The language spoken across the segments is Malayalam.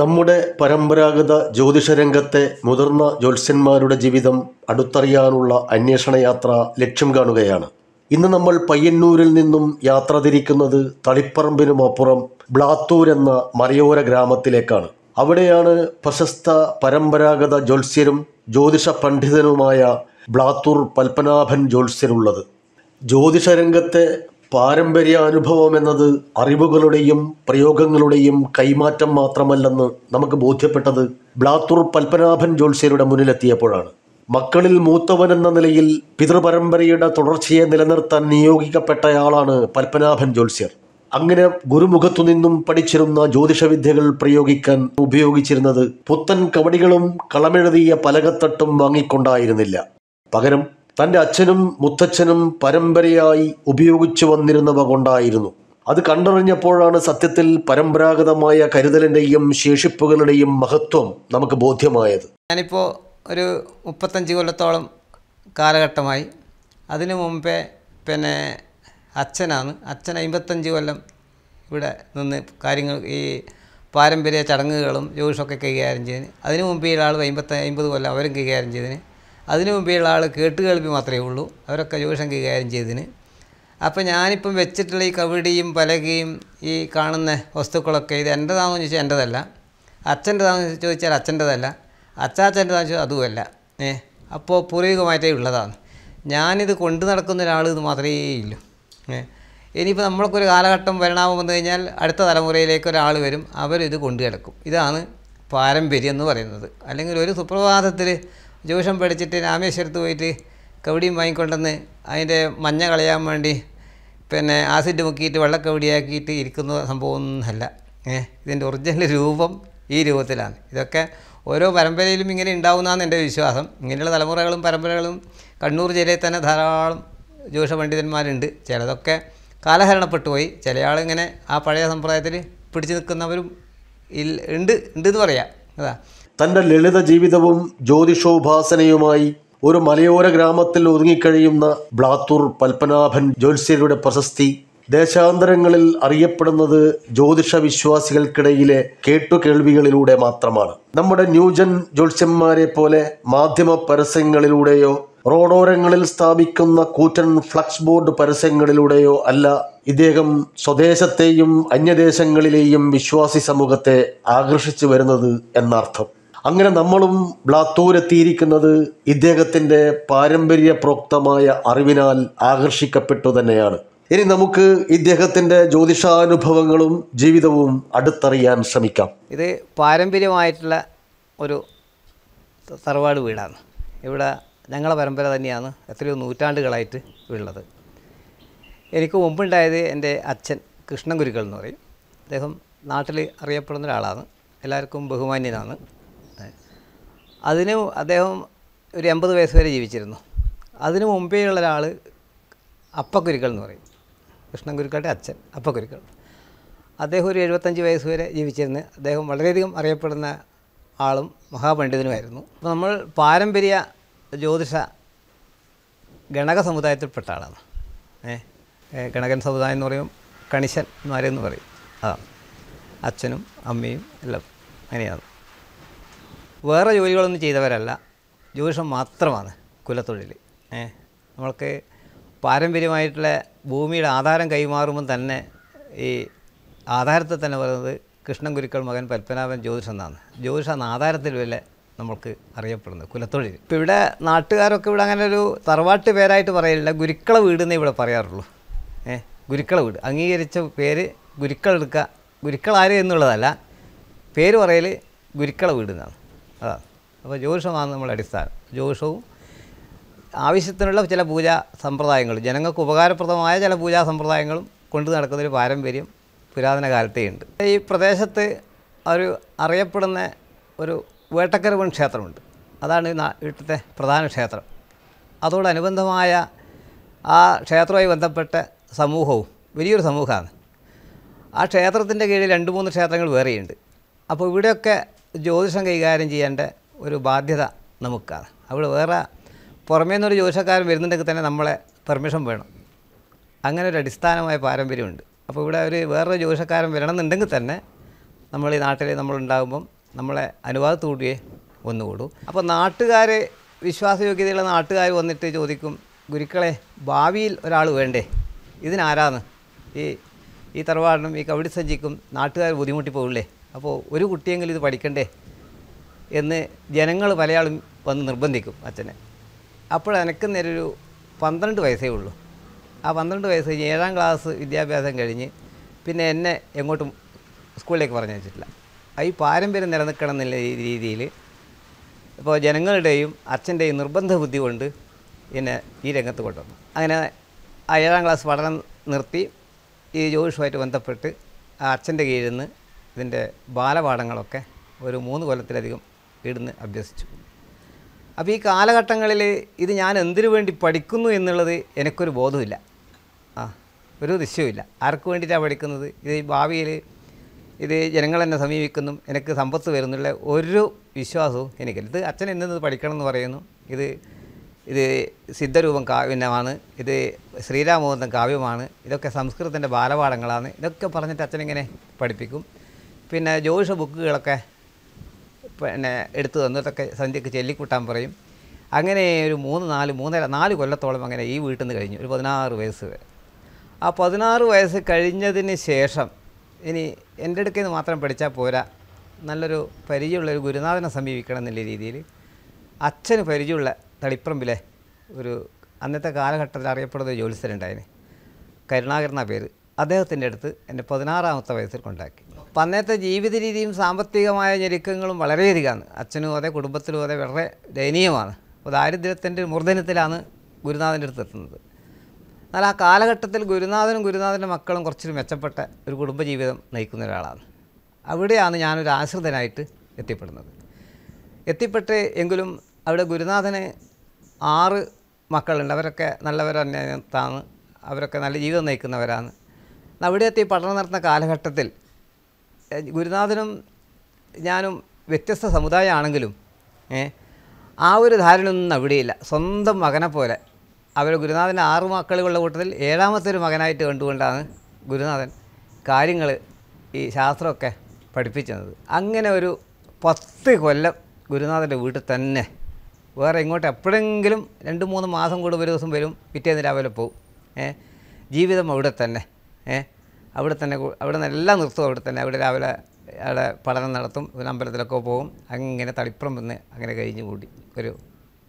നമ്മുടെ പരമ്പരാഗത ജ്യോതിഷരംഗത്തെ മുതിർന്ന ജ്യോത്സ്യന്മാരുടെ ജീവിതം അടുത്തറിയാനുള്ള അന്വേഷണ യാത്ര ലക്ഷ്യം കാണുകയാണ് ഇന്ന് നമ്മൾ പയ്യന്നൂരിൽ നിന്നും യാത്ര തിരിക്കുന്നത് തളിപ്പറമ്പിനുമപ്പുറം ബ്ലാത്തൂർ എന്ന മലയോര ഗ്രാമത്തിലേക്കാണ് അവിടെയാണ് പ്രശസ്ത പരമ്പരാഗത ജ്യോത്സ്യരും ജ്യോതിഷ പണ്ഡിതനുമായ ബ്ലാത്തൂർ പത്മനാഭൻ ജ്യോത്സ്യരുള്ളത് ജ്യോതിഷരംഗത്തെ പാരമ്പര്യ അനുഭവം എന്നത് അറിവുകളുടെയും പ്രയോഗങ്ങളുടെയും കൈമാറ്റം മാത്രമല്ലെന്ന് നമുക്ക് ബോധ്യപ്പെട്ടത് ബ്ലാത്തൂർ പത്മനാഭൻ ജോൽസ്യരുടെ മുന്നിലെത്തിയപ്പോഴാണ് മക്കളിൽ മൂത്തവൻ എന്ന നിലയിൽ പിതൃപരമ്പരയുടെ തുടർച്ചയെ നിലനിർത്താൻ നിയോഗിക്കപ്പെട്ടയാളാണ് പത്മനാഭൻ ജോൽസ്യർ അങ്ങനെ ഗുരുമുഖത്തു നിന്നും പഠിച്ചിരുന്ന ജ്യോതിഷവിദ്യകൾ പ്രയോഗിക്കാൻ ഉപയോഗിച്ചിരുന്നത് പുത്തൻ കവടികളും കളമെഴുതിയ പലകത്തട്ടും വാങ്ങിക്കൊണ്ടായിരുന്നില്ല പകരം തൻ്റെ അച്ഛനും മുത്തച്ഛനും പരമ്പരയായി ഉപയോഗിച്ചു വന്നിരുന്നവ കൊണ്ടായിരുന്നു അത് കണ്ടറിഞ്ഞപ്പോഴാണ് സത്യത്തിൽ പരമ്പരാഗതമായ കരുതലിൻ്റെയും ശേഷിപ്പുകളുടെയും മഹത്വം നമുക്ക് ബോധ്യമായത് ഞാനിപ്പോൾ ഒരു മുപ്പത്തഞ്ച് കൊല്ലത്തോളം കാലഘട്ടമായി അതിനു മുമ്പേ പിന്നെ അച്ഛനാണ് അച്ഛൻ അമ്പത്തഞ്ച് കൊല്ലം ഇവിടെ നിന്ന് കാര്യങ്ങൾ ഈ പാരമ്പര്യ ചടങ്ങുകളും ജ്യോതിഷമൊക്കെ കൈകാര്യം ചെയ്തതിന് അതിനു മുമ്പ് ഈ ആൾ അമ്പത്ത അമ്പത് കൊല്ലം അവരും കൈകാര്യം ചെയ്തിന് അതിനു മുമ്പെയുള്ള ആൾ കേട്ട് കേൾവി മാത്രമേ ഉള്ളൂ അവരൊക്കെ ജോഷം കൈകാര്യം ചെയ്തതിന് അപ്പോൾ ഞാനിപ്പം വെച്ചിട്ടുള്ള ഈ കവിടിയും പലകയും ഈ കാണുന്ന വസ്തുക്കളൊക്കെ ഇത് എൻ്റെതാണെന്ന് ചോദിച്ചാൽ എൻ്റെതല്ല അച്ഛൻ്റെതാണെന്ന് ചോദിച്ചാൽ അച്ഛൻ്റെതല്ല അച്ചാച്ചൻ്റെതാന്ന് ചോദിച്ചാൽ അതുമല്ല ഏ അപ്പോൾ പൂർവികമായിട്ടേ ഉള്ളതാണ് ഞാനിത് കൊണ്ടു നടക്കുന്ന ഒരാൾ ഇത് മാത്രമേ ഇല്ലൂ ഏ ഇനിയിപ്പോൾ നമ്മൾക്ക് ഒരു കാലഘട്ടം വരണാമം വന്നു കഴിഞ്ഞാൽ അടുത്ത തലമുറയിലേക്ക് ഒരാൾ വരും അവരിത് കൊണ്ടു കിടക്കും ഇതാണ് പാരമ്പര്യം എന്ന് പറയുന്നത് അല്ലെങ്കിൽ ഒരു സുപ്രഭാതത്തിൽ ജൂഷം പഠിച്ചിട്ട് രാമേശ്വരത്ത് പോയിട്ട് കവിടിയും വാങ്ങിക്കൊണ്ടെന്ന് അതിൻ്റെ മഞ്ഞ കളയാൻ വേണ്ടി പിന്നെ ആസിഡ് മുക്കിയിട്ട് വെള്ളക്കവടിയാക്കിയിട്ട് ഇരിക്കുന്ന സംഭവമൊന്നുമല്ല ഏ ഇതിൻ്റെ ഒറിജിനൽ രൂപം ഈ രൂപത്തിലാണ് ഇതൊക്കെ ഓരോ പരമ്പരയിലും ഇങ്ങനെ ഉണ്ടാവുന്നതാണ് എൻ്റെ വിശ്വാസം ഇങ്ങനെയുള്ള തലമുറകളും പരമ്പരകളും കണ്ണൂർ ജില്ലയിൽ തന്നെ ധാരാളം ജ്യൂഷ പണ്ഡിതന്മാരുണ്ട് ചിലതൊക്കെ കാലഹരണപ്പെട്ടു പോയി ചില ആളിങ്ങനെ ആ പഴയ സമ്പ്രദായത്തിൽ പിടിച്ചു നിൽക്കുന്നവരും ഇല്ല ഉണ്ട് ഉണ്ടെന്ന് പറയാം അതാ തൻ്റെ ലളിത ജീവിതവും ജ്യോതിഷോപാസനയുമായി ഒരു മലയോര ഗ്രാമത്തിൽ ഒതുങ്ങിക്കഴിയുന്ന ബ്ലാത്തൂർ പത്മനാഭൻ ജ്യോത്സ്യരുടെ പ്രശസ്തി ദേശാന്തരങ്ങളിൽ അറിയപ്പെടുന്നത് ജ്യോതിഷ വിശ്വാസികൾക്കിടയിലെ കേട്ടുകേൾവികളിലൂടെ മാത്രമാണ് നമ്മുടെ ന്യൂജൻ ജ്യോത്സ്യന്മാരെ പോലെ മാധ്യമ പരസ്യങ്ങളിലൂടെയോ റോഡോരങ്ങളിൽ സ്ഥാപിക്കുന്ന കൂറ്റൻ ഫ്ലക്സ് ബോർഡ് പരസ്യങ്ങളിലൂടെയോ അല്ല ഇദ്ദേഹം സ്വദേശത്തെയും അന്യദേശങ്ങളിലെയും വിശ്വാസി സമൂഹത്തെ ആകർഷിച്ചു വരുന്നത് എന്നർത്ഥം അങ്ങനെ നമ്മളും ബ്ലാത്തൂരെത്തിയിരിക്കുന്നത് ഇദ്ദേഹത്തിൻ്റെ പാരമ്പര്യ പ്രോക്തമായ അറിവിനാൽ ആകർഷിക്കപ്പെട്ടു തന്നെയാണ് ഇനി നമുക്ക് ഇദ്ദേഹത്തിൻ്റെ ജ്യോതിഷാനുഭവങ്ങളും ജീവിതവും അടുത്തറിയാൻ ശ്രമിക്കാം ഇത് പാരമ്പര്യമായിട്ടുള്ള ഒരു തറവാട് വീടാണ് ഇവിടെ ഞങ്ങളുടെ പരമ്പര തന്നെയാണ് എത്രയോ നൂറ്റാണ്ടുകളായിട്ട് ഉള്ളത് എനിക്ക് മുമ്പുണ്ടായത് എൻ്റെ അച്ഛൻ കൃഷ്ണൻ ഗുരുക്കൾ എന്ന് പറയും അദ്ദേഹം നാട്ടിൽ അറിയപ്പെടുന്ന ഒരാളാണ് എല്ലാവർക്കും ബഹുമാന്യനാണ് അതിന് അദ്ദേഹം ഒരു എൺപത് വയസ്സ് വരെ ജീവിച്ചിരുന്നു അതിന് മുമ്പേ ഉള്ള ഒരാൾ അപ്പക്കുരുക്കൾ എന്ന് പറയും കൃഷ്ണൻ കുരുക്കളുടെ അച്ഛൻ അപ്പക്കുരുക്കൾ അദ്ദേഹം ഒരു എഴുപത്തഞ്ച് വയസ്സ് വരെ ജീവിച്ചിരുന്ന് അദ്ദേഹം വളരെയധികം അറിയപ്പെടുന്ന ആളും മഹാപണ്ഡിതനുമായിരുന്നു അപ്പോൾ നമ്മൾ പാരമ്പര്യ ജ്യോതിഷ ഗണക സമുദായത്തിൽപ്പെട്ട ആളാണ് ഏ ഗണകൻ സമുദായം എന്ന് പറയും കണിശന്മാരെന്ന് പറയും അതാണ് അച്ഛനും അമ്മയും എല്ലാം അങ്ങനെയാണ് വേറെ ജോലികളൊന്നും ചെയ്തവരല്ല ജ്യൂഷം മാത്രമാണ് കുലത്തൊഴിൽ ഏ നമ്മൾക്ക് പാരമ്പര്യമായിട്ടുള്ള ഭൂമിയുടെ ആധാരം കൈമാറുമ്പം തന്നെ ഈ ആധാരത്തെ തന്നെ പറയുന്നത് കൃഷ്ണൻ ഗുരുക്കൾ മകൻ പത്മനാഭൻ ജ്യോതിഷം എന്നാണ് ജ്യോതിഷം എന്ന ആധാരത്തിൽ വല്ല നമ്മൾക്ക് അറിയപ്പെടുന്നത് കുലത്തൊഴിൽ ഇപ്പോൾ ഇവിടെ നാട്ടുകാരൊക്കെ ഇവിടെ അങ്ങനെ ഒരു തറവാട്ട് പേരായിട്ട് പറയില്ല ഗുരുക്കള വീട് എന്നേ ഇവിടെ പറയാറുള്ളൂ ഏ ഗുരുക്കള വീട് അംഗീകരിച്ച പേര് ഗുരുക്കൾ എടുക്കുക ഗുരുക്കൾ എന്നുള്ളതല്ല പേര് പറയൽ ഗുരുക്കള വീട് എന്നാണ് അതാണ് അപ്പോൾ ജ്യോതിഷമാണ് നമ്മുടെ അടിസ്ഥാനം ജ്യോതിഷവും ആവശ്യത്തിനുള്ള ചില പൂജാ സമ്പ്രദായങ്ങൾ ജനങ്ങൾക്ക് ഉപകാരപ്രദമായ ചില പൂജാ സമ്പ്രദായങ്ങളും കൊണ്ട് നടക്കുന്നൊരു പാരമ്പര്യം പുരാതന കാലത്തേ ഉണ്ട് ഈ പ്രദേശത്ത് ഒരു അറിയപ്പെടുന്ന ഒരു വേട്ടക്കരവൻ ക്ഷേത്രമുണ്ട് അതാണ് വീട്ടിലത്തെ പ്രധാന ക്ഷേത്രം അതോടനുബന്ധമായ ആ ക്ഷേത്രവുമായി ബന്ധപ്പെട്ട സമൂഹവും വലിയൊരു സമൂഹമാണ് ആ ക്ഷേത്രത്തിൻ്റെ കീഴിൽ രണ്ട് മൂന്ന് ക്ഷേത്രങ്ങൾ വേറെയുണ്ട് അപ്പോൾ ഇവിടെയൊക്കെ ജ്യോതിഷം കൈകാര്യം ചെയ്യേണ്ട ഒരു ബാധ്യത നമുക്കാണ് അവിടെ വേറെ പുറമേ നിന്നൊരു ജ്യോതിഷക്കാരൻ വരുന്നുണ്ടെങ്കിൽ തന്നെ നമ്മളെ പെർമിഷൻ വേണം അങ്ങനെ ഒരു അടിസ്ഥാനമായ പാരമ്പര്യമുണ്ട് അപ്പോൾ ഇവിടെ ഒരു വേറൊരു ജ്യോതിഷക്കാരൻ വരണമെന്നുണ്ടെങ്കിൽ തന്നെ നമ്മൾ ഈ നാട്ടിൽ നമ്മളുണ്ടാകുമ്പം നമ്മളെ അനുവാദത്തോടുകയെ വന്നുകൂടും അപ്പോൾ നാട്ടുകാർ വിശ്വാസയോഗ്യതയുള്ള നാട്ടുകാർ വന്നിട്ട് ചോദിക്കും ഗുരുക്കളെ ഭാവിയിൽ ഒരാൾ വേണ്ടേ ഇതിനാരാന്ന് ഈ ഈ തറവാടിനും ഈ കവടി സഞ്ചിക്കും നാട്ടുകാർ ബുദ്ധിമുട്ടി പോകില്ലേ അപ്പോൾ ഒരു കുട്ടിയെങ്കിലും ഇത് പഠിക്കണ്ടേ എന്ന് ജനങ്ങൾ പലയാളും വന്ന് നിർബന്ധിക്കും അച്ഛനെ അപ്പോൾ എനിക്ക് നേരൊരു പന്ത്രണ്ട് വയസ്സേ ഉള്ളൂ ആ പന്ത്രണ്ട് വയസ്സ് കഴിഞ്ഞ് ഏഴാം ക്ലാസ് വിദ്യാഭ്യാസം കഴിഞ്ഞ് പിന്നെ എന്നെ എങ്ങോട്ടും സ്കൂളിലേക്ക് പറഞ്ഞു വെച്ചിട്ടില്ല ഈ പാരമ്പര്യം നിലനിൽക്കണം എന്നുള്ള രീതിയിൽ ഇപ്പോൾ ജനങ്ങളുടെയും അച്ഛൻ്റെയും നിർബന്ധ ബുദ്ധി കൊണ്ട് എന്നെ ഈ രംഗത്ത് കൊണ്ടുവന്നു അങ്ങനെ ആ ഏഴാം ക്ലാസ് പഠനം നിർത്തി ഈ ജ്യോതിഷുമായിട്ട് ബന്ധപ്പെട്ട് ആ അച്ഛൻ്റെ കീഴിൽ നിന്ന് ഇതിൻ്റെ ബാലപാഠങ്ങളൊക്കെ ഒരു മൂന്ന് കൊല്ലത്തിലധികം ഇടുന്ന് അഭ്യസിച്ചു അപ്പോൾ ഈ കാലഘട്ടങ്ങളിൽ ഇത് ഞാൻ എന്തിനു വേണ്ടി പഠിക്കുന്നു എന്നുള്ളത് എനിക്കൊരു ബോധമില്ല ആ ഒരു നിശ്ചയമില്ല ആർക്ക് വേണ്ടിയിട്ടാണ് പഠിക്കുന്നത് ഇത് ഭാവിയിൽ ഇത് ജനങ്ങൾ എന്നെ സമീപിക്കുന്നു എനിക്ക് സമ്പത്ത് വരുന്നുള്ള ഒരു വിശ്വാസവും എനിക്കില്ല ഇത് അച്ഛൻ എന്നത് പഠിക്കണം എന്ന് പറയുന്നു ഇത് ഇത് സിദ്ധരൂപം കാവ്യമാണ് ഇത് ശ്രീരാമോദം കാവ്യമാണ് ഇതൊക്കെ സംസ്കൃതത്തിൻ്റെ ബാലപാഠങ്ങളാണ് ഇതൊക്കെ പറഞ്ഞിട്ട് അച്ഛനിങ്ങനെ പഠിപ്പിക്കും പിന്നെ ജ്യോതിഷ ബുക്കുകളൊക്കെ പിന്നെ എടുത്തു തന്നിട്ടൊക്കെ സന്ധ്യക്ക് ചെല്ലിക്കൂട്ടാൻ പറയും അങ്ങനെ ഒരു മൂന്ന് നാല് മൂന്നര നാല് കൊല്ലത്തോളം അങ്ങനെ ഈ വീട്ടിൽ നിന്ന് കഴിഞ്ഞു ഒരു പതിനാറ് വയസ്സ് വരെ ആ പതിനാറ് വയസ്സ് കഴിഞ്ഞതിന് ശേഷം ഇനി എൻ്റെ അടുക്കൽ നിന്ന് മാത്രം പഠിച്ചാൽ പോരാ നല്ലൊരു പരിചയമുള്ള ഒരു ഗുരുനാഥനെ സമീപിക്കണം എന്നുള്ള രീതിയിൽ അച്ഛന് പരിചയമുള്ള തളിപ്പറമ്പിലെ ഒരു അന്നത്തെ കാലഘട്ടത്തിൽ അറിയപ്പെടുന്ന ജ്യോത്സ്യനുണ്ടായിന് കരുണാകരണ പേര് അദ്ദേഹത്തിൻ്റെ അടുത്ത് എൻ്റെ പതിനാറാമത്തെ വയസ്സിൽ കൊണ്ടാക്കി അപ്പം അന്നത്തെ ജീവിത രീതിയും സാമ്പത്തികമായ ഞെരുക്കങ്ങളും വളരെയധികമാണ് അച്ഛനും അതെ കുടുംബത്തിലും അതെ വളരെ ദയനീയമാണ് അപ്പോൾ ദാരിദ്ര്യത്തിൻ്റെ മൂർധന്യത്തിലാണ് ഗുരുനാഥൻ്റെ അടുത്ത് എത്തുന്നത് എന്നാൽ ആ കാലഘട്ടത്തിൽ ഗുരുനാഥനും ഗുരുനാഥൻ്റെ മക്കളും കുറച്ചൊരു മെച്ചപ്പെട്ട ഒരു കുടുംബജീവിതം നയിക്കുന്ന ഒരാളാണ് അവിടെയാണ് ഞാനൊരു ആശ്രിതനായിട്ട് എത്തിപ്പെടുന്നത് എത്തിപ്പെട്ട് എങ്കിലും അവിടെ ഗുരുനാഥന് ആറ് മക്കളുണ്ട് അവരൊക്കെ നല്ലവർ തന്നെയാണ് അവരൊക്കെ നല്ല ജീവിതം നയിക്കുന്നവരാണ് അവിടെ എത്തി പഠനം നടത്തുന്ന കാലഘട്ടത്തിൽ ഗുരുനാഥനും ഞാനും വ്യത്യസ്ത സമുദായമാണെങ്കിലും ആ ഒരു ധാരണയൊന്നും അവിടെയില്ല സ്വന്തം മകനെ പോലെ അവർ ഗുരുനാഥൻ്റെ ആറു മക്കളുള്ള കൂട്ടത്തിൽ ഏഴാമത്തെ ഒരു മകനായിട്ട് കണ്ടുകൊണ്ടാണ് ഗുരുനാഥൻ കാര്യങ്ങൾ ഈ ശാസ്ത്രമൊക്കെ പഠിപ്പിച്ചത് അങ്ങനെ ഒരു പത്ത് കൊല്ലം ഗുരുനാഥൻ്റെ വീട്ടിൽ തന്നെ വേറെ ഇങ്ങോട്ട് എപ്പോഴെങ്കിലും രണ്ട് മൂന്ന് മാസം കൂടുമ്പോൾ ഒരു ദിവസം വരും പിറ്റേന്ന് രാവിലെ പോവും ജീവിതം അവിടെ തന്നെ ഏഹ് അവിടെ തന്നെ അവിടെ നിന്ന് എല്ലാം നിർത്തും അവിടെ തന്നെ അവിടെ രാവിലെ അവിടെ പഠനം നടത്തും ഒരു അമ്പലത്തിലൊക്കെ പോകും അങ്ങനെ തളിപ്പുറം വന്ന് അങ്ങനെ കഴിഞ്ഞ് കൂടി ഒരു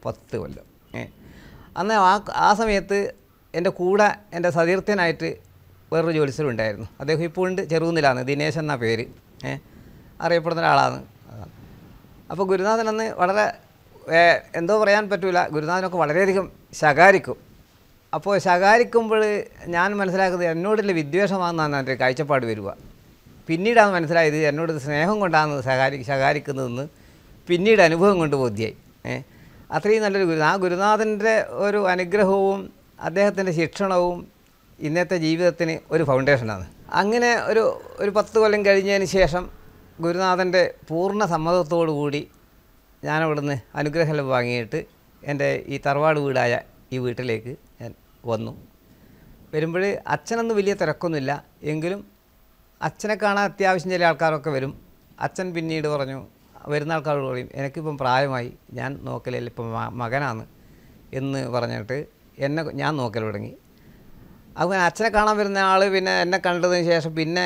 പത്ത് കൊല്ലം അന്ന് ആ ആ സമയത്ത് എൻ്റെ കൂടെ എൻ്റെ സതീർത്ഥ്യനായിട്ട് വേറൊരു ജ്യോത്സ്യം ഉണ്ടായിരുന്നു അദ്ദേഹം ഇപ്പോൾ ഉണ്ട് ചെറുകുന്നിലാണ് ദിനേശ് എന്ന പേര് അറിയപ്പെടുന്ന ഒരാളാണ് അപ്പോൾ ഗുരുനാഥൻ അന്ന് വളരെ എന്തോ പറയാൻ പറ്റില്ല ഗുരുനാഥനൊക്കെ വളരെയധികം ശകാരിക്കും അപ്പോൾ ശകാരിക്കുമ്പോൾ ഞാൻ മനസ്സിലാക്കുന്നത് എന്നോടുള്ള വിദ്വേഷമാണെന്നാണ് എൻ്റെ കാഴ്ചപ്പാട് വരിക പിന്നീടാണ് മനസ്സിലായത് എന്നോട് സ്നേഹം കൊണ്ടാണ് ശകാരി ശകാരിക്കുന്നതെന്ന് പിന്നീട് അനുഭവം കൊണ്ട് ബോധ്യായി ഏഹ് അത്രയും നല്ലൊരു ഗുരു ആ ഗുരുനാഥൻ്റെ ഒരു അനുഗ്രഹവും അദ്ദേഹത്തിൻ്റെ ശിക്ഷണവും ഇന്നത്തെ ജീവിതത്തിന് ഒരു ഫൗണ്ടേഷനാണ് അങ്ങനെ ഒരു ഒരു പത്ത് കൊല്ലം കഴിഞ്ഞതിന് ശേഷം ഗുരുനാഥൻ്റെ പൂർണ്ണ സമ്മതത്തോടു കൂടി ഞാനവിടുന്ന് അനുഗ്രഹം വാങ്ങിയിട്ട് എൻ്റെ ഈ തറവാട് വീടായ ഈ വീട്ടിലേക്ക് വന്നു വരുമ്പോൾ അച്ഛനൊന്നും വലിയ തിരക്കൊന്നുമില്ല എങ്കിലും അച്ഛനെ കാണാൻ അത്യാവശ്യം ചില ആൾക്കാരൊക്കെ വരും അച്ഛൻ പിന്നീട് പറഞ്ഞു വരുന്ന ആൾക്കാരോട് പറയും എനിക്കിപ്പം പ്രായമായി ഞാൻ നോക്കലില്ല ഇപ്പം മകനാണ് എന്ന് പറഞ്ഞിട്ട് എന്നെ ഞാൻ നോക്കൽ തുടങ്ങി അങ്ങനെ അച്ഛനെ കാണാൻ വരുന്ന ആൾ പിന്നെ എന്നെ കണ്ടതിന് ശേഷം പിന്നെ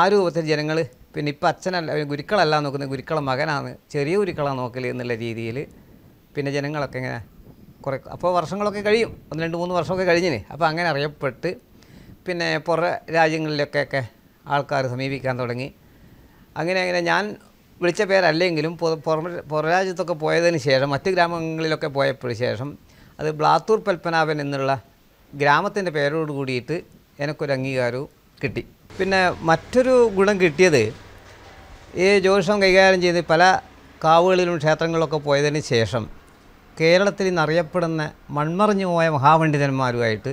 ആ രൂപത്തിൽ ജനങ്ങൾ പിന്നെ ഇപ്പം അച്ഛനല്ല ഗുരുക്കളല്ല നോക്കുന്നത് ഗുരുക്കളെ മകനാണ് ചെറിയ ഗുരുക്കളാണ് നോക്കൽ എന്നുള്ള രീതിയിൽ പിന്നെ ജനങ്ങളൊക്കെ ഇങ്ങനെ കുറേ അപ്പോൾ വർഷങ്ങളൊക്കെ കഴിയും ഒന്ന് രണ്ട് മൂന്ന് വർഷമൊക്കെ കഴിഞ്ഞിന് അപ്പോൾ അങ്ങനെ അറിയപ്പെട്ട് പിന്നെ പുറ രാജ്യങ്ങളിലൊക്കെ ആൾക്കാർ സമീപിക്കാൻ തുടങ്ങി അങ്ങനെ അങ്ങനെ ഞാൻ വിളിച്ച പേരല്ലെങ്കിലും പുറം രാജ്യത്തൊക്കെ പോയതിന് ശേഷം മറ്റ് ഗ്രാമങ്ങളിലൊക്കെ പോയപ്പോൾ ശേഷം അത് ബ്ലാത്തൂർ പൽപ്പനാഭൻ എന്നുള്ള ഗ്രാമത്തിൻ്റെ പേരോട് കൂടിയിട്ട് എനിക്കൊരു അംഗീകാരവും കിട്ടി പിന്നെ മറ്റൊരു ഗുണം കിട്ടിയത് ഈ ജ്യോതിഷം കൈകാര്യം ചെയ്ത് പല കാവുകളിലും ക്ഷേത്രങ്ങളിലൊക്കെ പോയതിന് ശേഷം കേരളത്തിൽ ഇന്നറിയപ്പെടുന്ന മൺമറിഞ്ഞു പോയ മഹാപണ്ഡിതന്മാരുമായിട്ട്